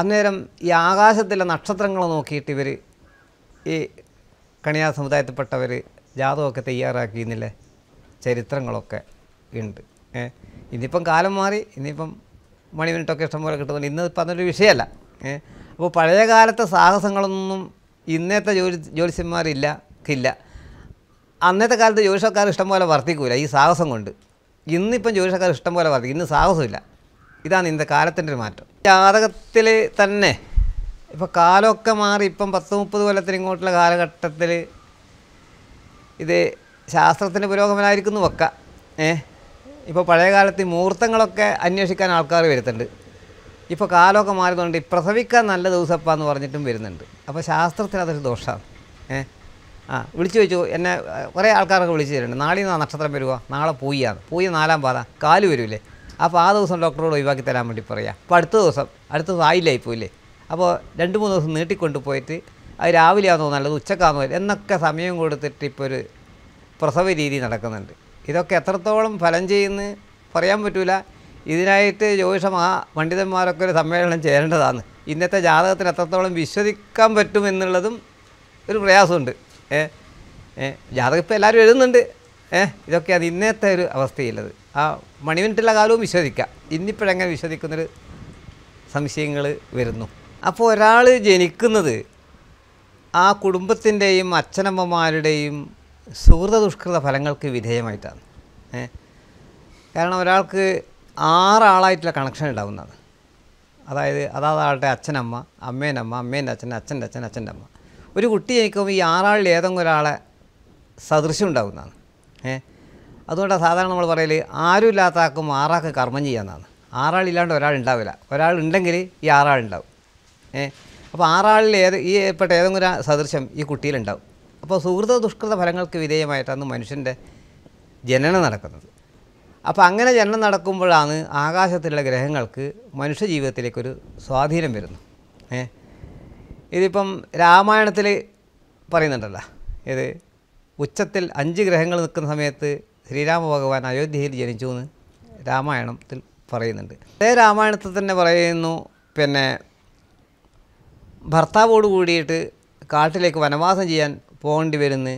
അന്നേരം ഈ ആകാശത്തിലെ നക്ഷത്രങ്ങളെ നോക്കിയിട്ട് ഇവർ ഈ കണിയാ സമുദായത്തിൽപ്പെട്ടവർ ജാതകമൊക്കെ തയ്യാറാക്കിയെന്നില്ലേ ചരിത്രങ്ങളൊക്കെ ഉണ്ട് ഏഹ് ഇനിയിപ്പം കാലം മാറി ഇനിയിപ്പം മണിമിനിട്ടൊക്കെ ഇഷ്ടംപോലെ കിട്ടുന്നുണ്ട് ഇന്ന് ഇപ്പം അതൊരു വിഷയമല്ല ഏഹ് അപ്പോൾ പഴയ കാലത്തെ സാഹസങ്ങളൊന്നും ഇന്നത്തെ ജോലി ജ്യോത്സ്യന്മാരില്ല ഇല്ല അന്നത്തെ കാലത്ത് ജ്യോതിഷക്കാർ ഇഷ്ടംപോലെ വർദ്ധിക്കൂല ഈ സാഹസം കൊണ്ട് ഇന്നിപ്പം ജ്യോതിഷക്കാർ ഇഷ്ടംപോലെ വർദ്ധിക്കും ഇന്ന് സാഹസമില്ല ഇതാണ് ഇന്നത്തെ കാലത്തിൻ്റെ ഒരു മാറ്റം ജാതകത്തിൽ തന്നെ ഇപ്പോൾ കാലമൊക്കെ മാറി ഇപ്പം പത്ത് മുപ്പത് കൊല്ലത്തിന് ഇങ്ങോട്ടുള്ള കാലഘട്ടത്തിൽ ഇത് ശാസ്ത്രത്തിൻ്റെ പുരോഗമനമായിരിക്കുന്നു വെക്കാം ഏ ഇപ്പോൾ പഴയ കാലത്ത് മുഹൂർത്തങ്ങളൊക്കെ അന്വേഷിക്കാൻ ആൾക്കാർ വരുന്നുണ്ട് ഇപ്പോൾ കാലമൊക്കെ മാറിയതുകൊണ്ട് പ്രസവിക്കാൻ നല്ല ദിവസപ്പാന്ന് പറഞ്ഞിട്ടും വരുന്നുണ്ട് അപ്പോൾ ശാസ്ത്രത്തിന് അതൊരു ദോഷമാണ് ഏ ആ വിളിച്ചു വെച്ചു എന്നെ കുറേ ആൾക്കാരൊക്കെ വിളിച്ചു തരുന്നുണ്ട് നാളെ നക്ഷത്രം വരുക നാളെ പൂയാണ് പൂയ നാലാം പാത കാല് വരില്ലേ അപ്പോൾ ആ ദിവസം ഡോക്ടറോട് ഒഴിവാക്കി തരാൻ വേണ്ടി പറയാം അപ്പോൾ അടുത്ത ദിവസം അടുത്ത ദിവസം ഇപ്പോൾ ഇല്ലേ അപ്പോൾ രണ്ട് മൂന്ന് ദിവസം നീട്ടിക്കൊണ്ട് പോയിട്ട് അത് ആണോ നല്ലത് ഉച്ചക്കാണെന്നോ എന്നൊക്കെ സമയം കൊടുത്തിട്ട് ഇപ്പോൾ ഒരു പ്രസവ രീതി നടക്കുന്നുണ്ട് ഇതൊക്കെ എത്രത്തോളം ഫലം ചെയ്യുന്നു പറയാൻ പറ്റില്ല ഇതിനായിട്ട് ജ്യോതിഷം പണ്ഡിതന്മാരൊക്കെ ഒരു സമ്മേളനം ചേരേണ്ടതാണ് ഇന്നത്തെ ജാതകത്തിൽ എത്രത്തോളം വിശ്വസിക്കാൻ പറ്റും എന്നുള്ളതും ഒരു പ്രയാസമുണ്ട് ഏ ഏ ജാതകം ഇപ്പോൾ എല്ലാവരും എഴുതുന്നുണ്ട് ഏ ഇതൊക്കെയാണ് ഇന്നത്തെ ഒരു അവസ്ഥയുള്ളത് ആ മണിമിനിട്ടുള്ള കാലവും വിശ്വസിക്കാം ഇന്നിപ്പോഴെങ്ങനെ വിശ്വസിക്കുന്നൊരു സംശയങ്ങൾ വരുന്നു അപ്പോൾ ഒരാൾ ജനിക്കുന്നത് ആ കുടുംബത്തിൻ്റെയും അച്ഛനമ്മമാരുടെയും സുഹൃത ദുഷ്കൃത ഫലങ്ങൾക്ക് വിധേയമായിട്ടാണ് കാരണം ഒരാൾക്ക് ആറാളായിട്ടുള്ള കണക്ഷൻ ഉണ്ടാകുന്നതാണ് അതായത് അതാത് ആളുടെ അച്ഛനമ്മ അമ്മേനമ്മ അമ്മേൻ്റെ അച്ഛൻ അച്ഛൻ്റെ അച്ഛൻ അച്ഛൻ്റെ അമ്മ ഒരു കുട്ടി ജനിക്കുമ്പോൾ ഈ ആറാളിൽ ഏതെങ്കിലും ഒരാളെ സദൃശ്യം ഉണ്ടാകുന്നതാണ് ഏ അതുകൊണ്ടാണ് സാധാരണ നമ്മൾ പറയൽ ആരും ഇല്ലാത്ത ആക്കും ആറാക്ക് കർമ്മം ചെയ്യാമെന്നാണ് ആറാളില്ലാണ്ട് ഒരാൾ ഉണ്ടാവില്ല ഒരാൾ ഉണ്ടെങ്കിൽ ഈ ആറാളുണ്ടാവും ഏഹ് അപ്പോൾ ആറാളിൽ ഏത് ഈ പെട്ട ഏതെങ്കിലും ഒരു സദൃശ്യം ഈ കുട്ടിയിലുണ്ടാവും അപ്പോൾ സുഹൃത ദുഷ്കൃത ഫലങ്ങൾക്ക് വിധേയമായിട്ടാണ് മനുഷ്യൻ്റെ ജനനം നടക്കുന്നത് അപ്പോൾ അങ്ങനെ ജനനം നടക്കുമ്പോഴാണ് ആകാശത്തിലുള്ള ഗ്രഹങ്ങൾക്ക് മനുഷ്യ ജീവിതത്തിലേക്കൊരു സ്വാധീനം വരുന്നു ഏ ഇതിപ്പം രാമായണത്തിൽ പറയുന്നുണ്ടല്ലോ ഇത് ഉച്ചത്തിൽ അഞ്ച് ഗ്രഹങ്ങൾ നിൽക്കുന്ന സമയത്ത് ശ്രീരാമ ഭഗവാൻ അയോധ്യയിൽ ജനിച്ചു എന്ന് രാമായണത്തിൽ പറയുന്നുണ്ട് അതേ രാമായണത്തിൽ തന്നെ പറയുന്നു പിന്നെ ഭർത്താവോട് കൂടിയിട്ട് കാട്ടിലേക്ക് വനവാസം ചെയ്യാൻ പോകേണ്ടി വരുന്ന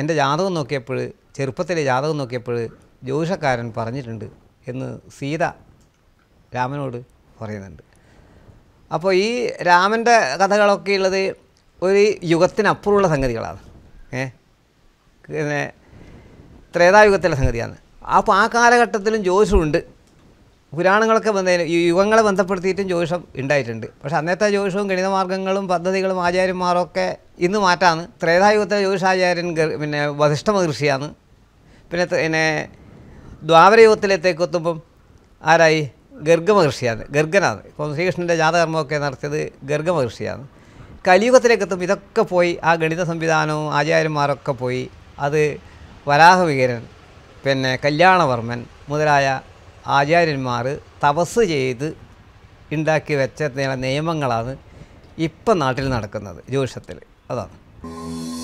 എൻ്റെ ജാതകം നോക്കിയപ്പോൾ ചെറുപ്പത്തിലെ ജാതകം നോക്കിയപ്പോൾ ജോഷക്കാരൻ പറഞ്ഞിട്ടുണ്ട് എന്ന് സീത രാമനോട് പറയുന്നുണ്ട് അപ്പോൾ ഈ രാമൻ്റെ കഥകളൊക്കെ ഉള്ളത് ഒരു യുഗത്തിനപ്പുറമുള്ള സംഗതികളാണ് ഏ പിന്നെ ത്രേതായുഗത്തിലെ സംഗതിയാണ് അപ്പോൾ ആ കാലഘട്ടത്തിലും ജ്യോതിഷമുണ്ട് പുരാണങ്ങളൊക്കെ ബന്ധ ഈ യുഗങ്ങളെ ബന്ധപ്പെടുത്തിയിട്ടും ജ്യോതിഷം ഉണ്ടായിട്ടുണ്ട് പക്ഷേ അന്നത്തെ ജ്യോതിഷവും ഗണിതമാർഗ്ഗങ്ങളും പദ്ധതികളും ആചാര്യന്മാരൊക്കെ ഇന്ന് മാറ്റാണ് ത്രേതായുഗത്തെ ജ്യോതിഷാചാര്യൻ പിന്നെ വധിഷ്ഠ മഹർഷിയാണ് പിന്നെ പിന്നെ ദ്വാപരയുഗത്തിലേക്ക് എത്തുമ്പം ആരായി ഗർഗ മഹർഷിയാണ് ഗർഗനാണ് ഇപ്പം ശ്രീകൃഷ്ണൻ്റെ ജാതകർമ്മമൊക്കെ നടത്തിയത് ഗർഗ മഹർഷിയാണ് കലിയുഗത്തിലേക്ക് എത്തുമ്പോൾ ഇതൊക്കെ പോയി ആ ഗണിത സംവിധാനവും ആചാര്യന്മാരൊക്കെ പോയി അത് വരാഹവികരൻ പിന്നെ കല്യാണവർമ്മൻ മുതലായ ആചാര്യന്മാർ തപസ് ചെയ്ത് ഉണ്ടാക്കി വെച്ച നിയമങ്ങളാണ് ഇപ്പം നാട്ടിൽ നടക്കുന്നത് ജ്യൂഷത്തിൽ അതാണ്